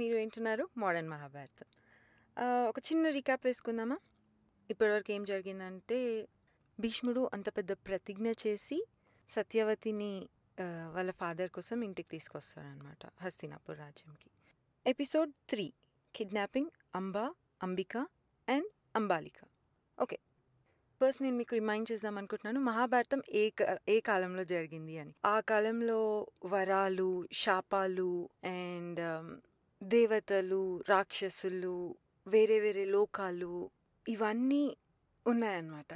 మీరు వింటున్నారు మోడర్న్ మహాభారత్ ఒక చిన్న రికాప్ వేసుకుందామా ఇప్పటివరకు ఏం జరిగిందంటే భీష్ముడు అంత పెద్ద ప్రతిజ్ఞ చేసి సత్యవతిని వాళ్ళ ఫాదర్ కోసం ఇంటికి తీసుకొస్తాడనమాట హస్తినాపూర్ రాజ్యంకి episode three kidnapping Amba Ambika and Ambalika okay first నేను మీకు రిమైండ్ చేద్దాం అనుకుంటున్నాను మహాభారతం ఏ ఏ కాలంలో జరిగింది అని ఆ కాలంలో వరాలు శాపాలు అండ్ దేవతలు రాక్షసులు వేరే వేరే లోకాలు ఇవన్నీ ఉన్నాయన్నమాట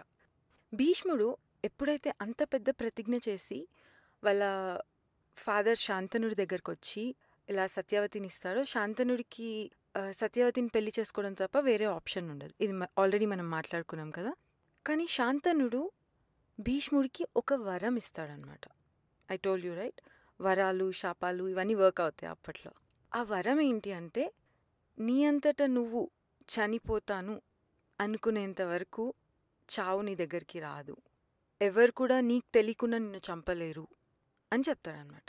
భీష్ముడు ఎప్పుడైతే అంత పెద్ద ప్రతిజ్ఞ చేసి వాళ్ళ ఫాదర్ శాంతనుడి దగ్గరకు వచ్చి ఇలా సత్యవతిని ఇస్తాడో శాంతనుడికి సత్యవతిని పెళ్లి చేసుకోవడం తప్ప వేరే ఆప్షన్ ఉండదు ఇది ఆల్రెడీ మనం మాట్లాడుకున్నాం కదా కానీ శాంతనుడు భీష్ముడికి ఒక వరం ఇస్తాడనమాట ఐ టోల్ యూ రైట్ వరాలు శాపాలు ఇవన్నీ వర్క్ అవుతాయి అప్పట్లో ఆ వరం ఏంటి అంటే నీ అంతట నువ్వు చనిపోతాను అనుకునేంత వరకు చావు నీ దగ్గరికి రాదు ఎవరు కూడా నీకు తెలియకుండా నిన్ను చంపలేరు అని చెప్తాడనమాట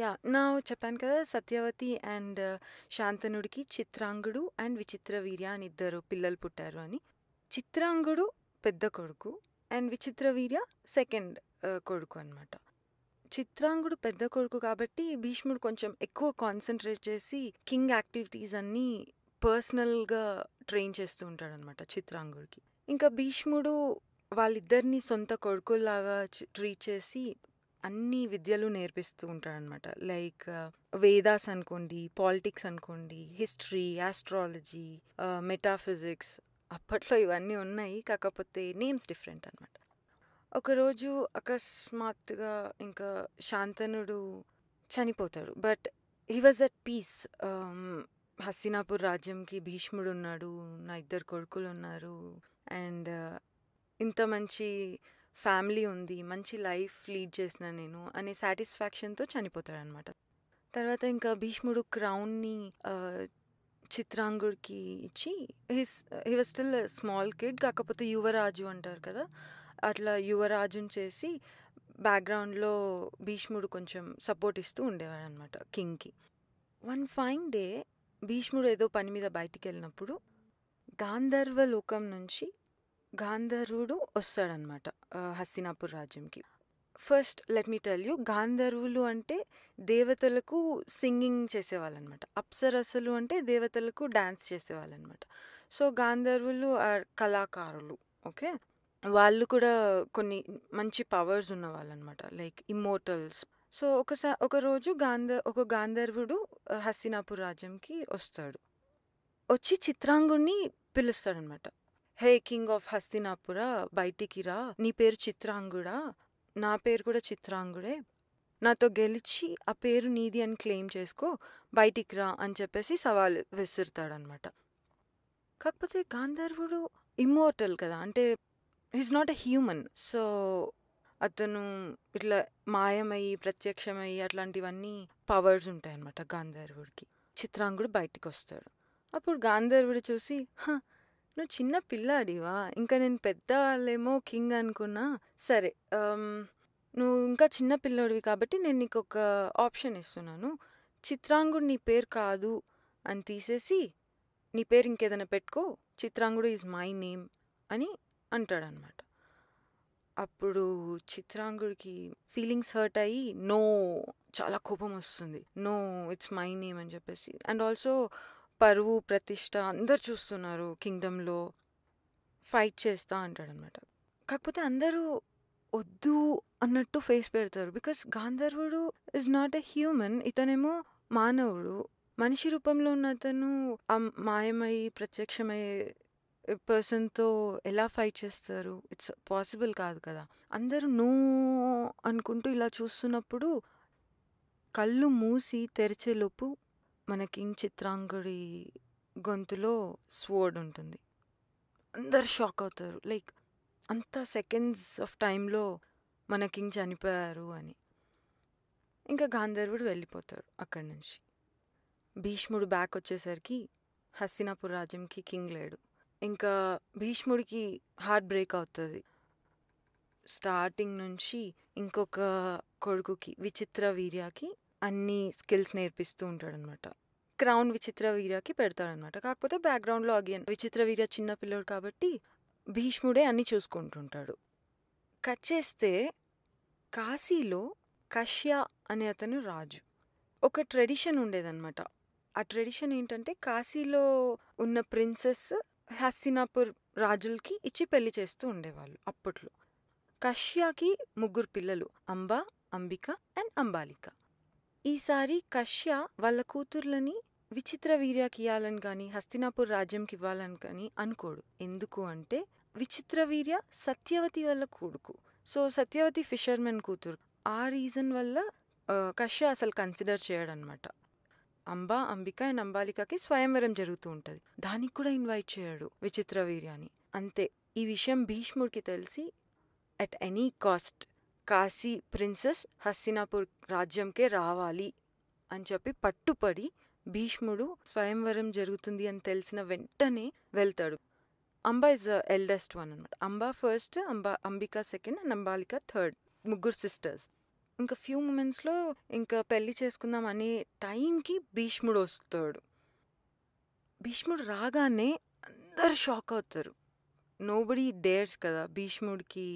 యా నా చెప్పాను కదా సత్యవతి అండ్ uh, శాంతనుడికి చిత్రాంగుడు అండ్ విచిత్ర వీర్య అని ఇద్దరు పిల్లలు పుట్టారు అని చిత్రాంగుడు పెద్ద కొడుకు అండ్ విచిత్ర వీర్య సెకండ్ uh, కొడుకు అనమాట చిత్రాంగుడు పెద్ద కొడుకు కాబట్టి భీష్ముడు కొంచెం ఎక్కువ కాన్సన్ట్రేట్ చేసి కింగ్ యాక్టివిటీస్ అన్నీ పర్సనల్గా ట్రైన్ చేస్తూ ఉంటాడనమాట చిత్రాంగుడికి ఇంకా భీష్ముడు వాళ్ళిద్దరిని సొంత కొడుకుల్లాగా ట్రీట్ చేసి అన్ని విద్యలు నేర్పిస్తూ ఉంటాడనమాట లైక్ వేదాస్ uh, అనుకోండి పాలిటిక్స్ అనుకోండి హిస్టరీ ఆస్ట్రాలజీ మెటాఫిజిక్స్ అప్పట్లో ఇవన్నీ ఉన్నాయి కాకపోతే నేమ్స్ డిఫరెంట్ అనమాట ఒకరోజు అకస్మాత్తుగా ఇంకా శాంతనుడు చనిపోతాడు but he was at peace Hastinapur రాజ్యంకి భీష్ముడు ఉన్నాడు నా ఇద్దరు కొడుకులు ఉన్నారు అండ్ ఇంత మంచి ఫ్యామిలీ ఉంది మంచి లైఫ్ లీడ్ చేసిన నేను అనే సాటిస్ఫాక్షన్తో చనిపోతాడనమాట తర్వాత ఇంకా భీష్ముడు క్రౌన్ని చిత్రాంగుడికి ఇచ్చి his he was still small kid కాకపోతే యువరాజు అంటారు కదా అట్లా యువరాజుని చేసి బ్యాక్గ్రౌండ్లో భీష్ముడు కొంచెం సపోర్ట్ ఇస్తూ ఉండేవాడు అనమాట కింగ్కి వన్ ఫైన్ డే భీష్ముడు ఏదో పని మీద బయటికి వెళ్ళినప్పుడు గాంధర్వ లోకం నుంచి గాంధర్వుడు వస్తాడనమాట హస్తినాపుర్ రాజ్యంకి first let me tell you గాంధర్వులు అంటే దేవతలకు సింగింగ్ చేసేవాళ్ళు అనమాట అప్సరసలు అంటే దేవతలకు డ్యాన్స్ చేసేవాళ్ళు అనమాట సో గాంధర్వులు ఆర్ కళాకారులు ఓకే వాళ్ళు కూడా కొన్ని మంచి పవర్స్ ఉన్నవాళ్ళనమాట లైక్ ఇమోటల్స్ సో ఒకసారి ఒకరోజు గాంధ ఒక గాంధర్వుడు హస్తినాపూర్ రాజ్యంకి వస్తాడు వచ్చి చిత్రాంగుణ్ణి పిలుస్తాడనమాట హే కింగ్ ఆఫ్ హస్తినాపుర బయటికి రా నీ పేరు చిత్రాంగుడా నా పేరు కూడా చిత్రాంగుడే నాతో గెలిచి ఆ పేరు నీది అని క్లెయిమ్ చేసుకో బయటికి రా అని చెప్పేసి సవాల్ విసురుతాడనమాట కాకపోతే గాంధర్వుడు ఇమ్మోర్టల్ కదా అంటే he's not a human so అతను ఇట్లా మాయమయ్యి ప్రత్యక్షమయ్యి అట్లాంటివన్నీ పవర్స్ ఉంటాయి అనమాట గాంధర్వుడికి చిత్రాంగుడు బయటికి వస్తాడు అప్పుడు గాంధర్వుడు చూసి నువ్వు చిన్న పిల్లాడివా ఇంకా నేను పెద్ద వాళ్ళేమో కింగ్ అనుకున్నా సరే నువ్వు ఇంకా చిన్న పిల్లోడివి కాబట్టి నేను నీకు ఒక ఆప్షన్ ఇస్తున్నాను చిత్రాంగుడు నీ పేరు కాదు అని తీసేసి నీ పేరు ఇంకేదైనా పెట్టుకో చిత్రాంగుడు ఈజ్ మై నేమ్ అని అంటాడనమాట అప్పుడు చిత్రాంగుడికి ఫీలింగ్స్ హర్ట్ అయ్యి నో చాలా కోపం వస్తుంది నో ఇట్స్ మై నేమ్ అని చెప్పేసి అండ్ ఆల్సో పరువు ప్రతిష్ట అందరు చూస్తున్నారు కింగ్డమ్లో ఫైట్ చేస్తా అంటాడనమాట కాకపోతే అందరూ వద్దు అన్నట్టు ఫేస్ పెడతారు బికాస్ గాంధర్వుడు ఇస్ నాట్ ఎ హ్యూమన్ ఇతనేమో మానవుడు మనిషి రూపంలో ఉన్న అతను మాయమై ప్రత్యక్షమయ్యే పర్సన్తో ఎలా ఫైట్ చేస్తారు ఇట్స్ పాసిబుల్ కాదు కదా అందరూ నో అనుకుంటూ ఇలా చూస్తున్నప్పుడు కళ్ళు మూసి తెరిచేలోపు మనకి చిత్రాంగుడి గొంతులో స్వోర్డ్ ఉంటుంది అందరు షాక్ అవుతారు లైక్ అంత సెకండ్స్ ఆఫ్ టైంలో మనకి చనిపోయారు అని ఇంకా గాంధర్వుడు వెళ్ళిపోతాడు అక్కడి నుంచి భీష్ముడు బ్యాక్ వచ్చేసరికి హస్తినాపూర్ రాజ్యంకి కింగ్ లేడు ఇంకా భీష్ముడికి హార్ట్ బ్రేక్ అవుతుంది స్టార్టింగ్ నుంచి ఇంకొక కొడుకుకి విచిత్ర వీర్యాకి అన్ని స్కిల్స్ నేర్పిస్తూ ఉంటాడనమాట క్రౌన్ విచిత్ర వీర్యాకి పెడతాడనమాట కాకపోతే బ్యాక్గ్రౌండ్లో అగేన్ విచిత్ర వీర్య చిన్నపిల్లడు కాబట్టి భీష్ముడే అన్ని చూసుకుంటుంటాడు కట్ చేస్తే కాశీలో కష్యా అనే అతను రాజు ఒక ట్రెడిషన్ ఉండేదన్నమాట ఆ ట్రెడిషన్ ఏంటంటే కాశీలో ఉన్న ప్రిన్సెస్ హస్తినాపూర్ రాజులకి ఇచ్చి పెళ్లి చేస్తూ ఉండేవాళ్ళు అప్పట్లో కష్యాకి ముగ్గురు పిల్లలు అంబ అంబిక అండ్ అంబాలిక ఈసారి కశ్య వాళ్ళ కూతుర్లని విచిత్ర వీర్యాకి ఇవ్వాలని కానీ హస్తినాపూర్ రాజ్యంకి ఇవ్వాలని కానీ అనుకోడు ఎందుకు అంటే విచిత్ర వీర్య సత్యవతి వల్ల కొడుకు సో సత్యవతి ఫిషర్మెన్ కూతురు ఆ రీజన్ వల్ల కష్య అసలు కన్సిడర్ చేయడనమాట అంబా అంబిక అండ్ అంబాలికకి స్వయంవరం జరుగుతూ ఉంటుంది దానికి కూడా ఇన్వైట్ చేయడు విచిత్ర వీర్యాన్ని అంతే ఈ విషయం భీష్ముడికి తెలిసి at any cost Kashi princess Hastinapur రాజ్యంకే రావాలి అని చెప్పి పట్టుపడి భీష్ముడు స్వయంవరం జరుగుతుంది అని తెలిసిన వెంటనే వెళ్తాడు అంబా ఇస్ ఎల్డెస్ట్ వన్ అనమాట Amba first Amba Ambika second and Ambalika third ముగ్గురు సిస్టర్స్ ఇంకా ఫ్యూ మూమెంట్స్లో ఇంకా పెళ్ళి చేసుకుందాం అనే టైంకి భీష్ముడు వస్తాడు భీష్ముడు రాగానే అందరు షాక్ అవుతారు నోబడి డేర్స్ కదా భీష్ముడికి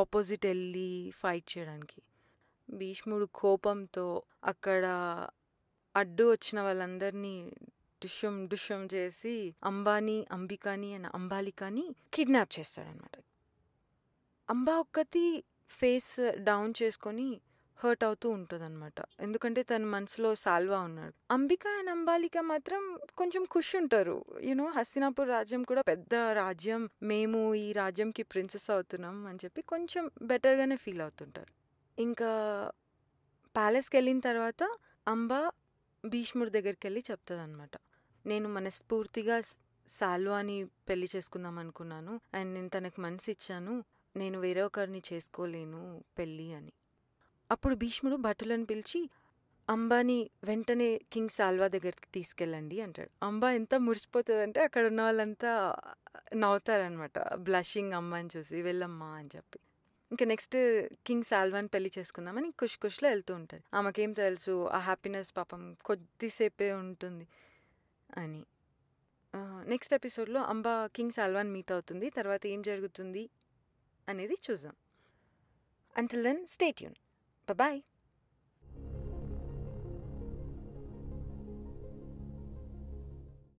ఆపోజిట్ వెళ్ళి ఫైట్ చేయడానికి భీష్ముడు కోపంతో అక్కడ అడ్డు వచ్చిన వాళ్ళందరినీ దుష్యం దుష్యం చేసి అంబాని అంబికాని అండ్ అంబాలికాని కిడ్నాప్ చేస్తాడనమాట అంబా ఒక్కతి ఫేస్ డౌన్ చేసుకొని హర్ట్ అవుతూ ఉంటుందన్నమాట ఎందుకంటే తన మనసులో సాల్వా ఉన్నాడు అంబిక అండ్ అంబాలిక మాత్రం కొంచెం ఖుషి ఉంటారు యూనో హస్తినాపూర్ రాజ్యం కూడా పెద్ద రాజ్యం మేము ఈ రాజ్యంకి ప్రిన్సెస్ అవుతున్నాం అని చెప్పి కొంచెం బెటర్గానే ఫీల్ అవుతుంటారు ఇంకా ప్యాలెస్కి వెళ్ళిన తర్వాత అంబా భీష్ముడి దగ్గరికి వెళ్ళి చెప్తుంది అనమాట నేను మనస్ఫూర్తిగా సాల్వాని పెళ్లి చేసుకుందాం అనుకున్నాను అండ్ నేను తనకు మనసు ఇచ్చాను నేను వేరే ఒకరిని చేసుకోలేను పెళ్ళి అని అప్పుడు భీష్ముడు భటులను పిలిచి అంబాని వెంటనే కింగ్ సాల్వా దగ్గరికి తీసుకెళ్ళండి అంటాడు అంబా ఎంత మురిసిపోతుందంటే అక్కడ ఉన్న వాళ్ళంతా నవ్వుతారనమాట బ్లషింగ్ అమ్మని చూసి వెళ్ళమ్మా అని చెప్పి ఇంకా నెక్స్ట్ కింగ్ సాల్వాని పెళ్లి చేసుకుందామని ఖుష్ కుష్లో వెళ్తూ ఉంటుంది ఆమెకేం తెలుసు ఆ హ్యాపీనెస్ పాపం కొద్దిసేపే ఉంటుంది అని నెక్స్ట్ ఎపిసోడ్లో అంబా కింగ్ సాల్వాన్ మీట్ అవుతుంది తర్వాత ఏం జరుగుతుంది అనేది చూద్దాం అంటిల్ దెన్ స్టేట్ యూన్ Bye-bye.